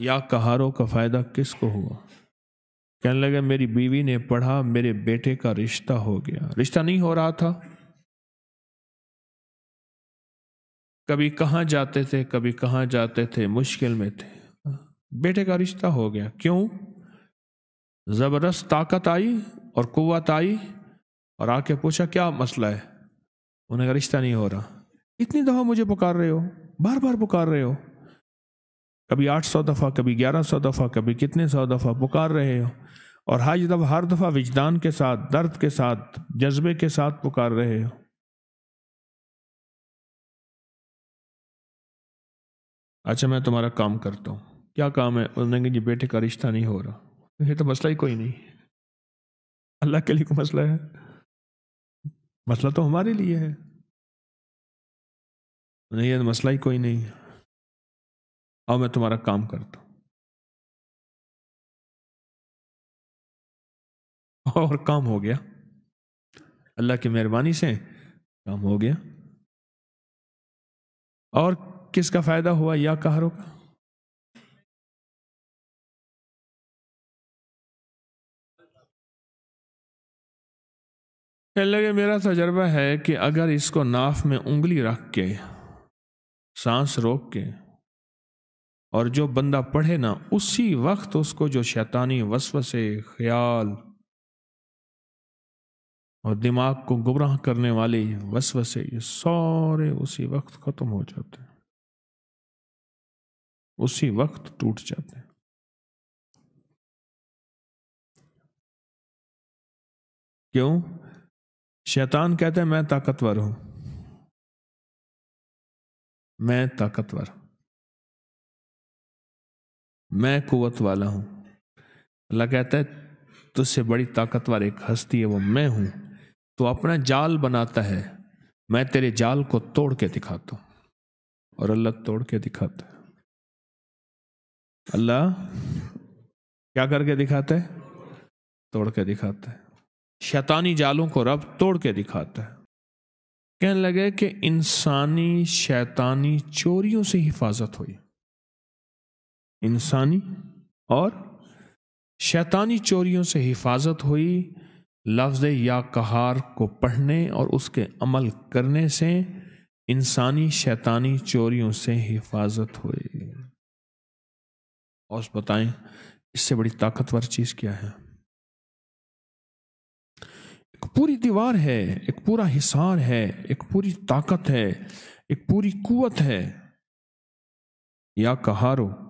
या कहारों का फायदा किसको हुआ कहने लगे मेरी बीवी ने पढ़ा मेरे बेटे का रिश्ता हो गया रिश्ता नहीं हो रहा था कभी कहाँ जाते थे कभी कहाँ जाते थे मुश्किल में थे बेटे का रिश्ता हो गया क्यों ज़बरदस्त ताकत आई और कुत आई और आके पूछा क्या मसला है उन्हें का रिश्ता नहीं हो रहा इतनी दफ़ा मुझे पुकार रहे हो बार बार पुकार रहे हो कभी आठ सौ दफ़ा कभी ग्यारह सौ दफ़ा कभी कितने सौ दफ़ा पुकार रहे हो और हर दफ़ा हर दफ़ा विजदान के साथ दर्द के साथ जज्बे के साथ पुकार रहे हो अच्छा मैं तुम्हारा काम करता हूँ क्या काम है उन्होंने जी बेटे का रिश्ता नहीं हो रहा ये तो मसला ही कोई नहीं अल्लाह के लिए कोई मसला है मसला तो हमारे लिए है नहीं तो मसला ही कोई नहीं आओ मैं तुम्हारा काम करता हूं और काम हो गया अल्लाह की मेहरबानी से काम हो गया और किसका फायदा हुआ या कहारों का लगे मेरा तजर्बा है कि अगर इसको नाफ में उंगली रख के सांस रोक के और जो बंदा पढ़े ना उसी वक्त उसको जो शैतानी वसव से ख्याल और दिमाग को गुमराह करने वाले वसव से ये सारे उसी वक्त खत्म हो जाते हैं उसी वक्त टूट जाते हैं क्यों शैतान कहते हैं मैं ताकतवर हूं मैं ताकतवर हूं मैं कुवत वाला हूँ अल्लाह कहता है तुझसे बड़ी ताकतवर एक हस्ती है वो मैं हूँ तो अपना जाल बनाता है मैं तेरे जाल को तोड़ के दिखाता हूँ और अल्लाह तोड़ के दिखाता है अल्लाह क्या करके दिखाता है तोड़ के दिखाता है शैतानी जालों को रब तोड़ के दिखाता है कहने लगे कि इंसानी शैतानी चोरियों से हिफाजत हुई इंसानी और शैतानी चोरियों से हिफाजत हुई लफ्ज़ या कहार को पढ़ने और उसके अमल करने से इंसानी शैतानी चोरियों से हिफाजत हुई और बताएं इससे बड़ी ताकतवर चीज़ क्या है एक पूरी दीवार है एक पूरा हिसार है एक पूरी ताकत है एक पूरी कुत है या कहारो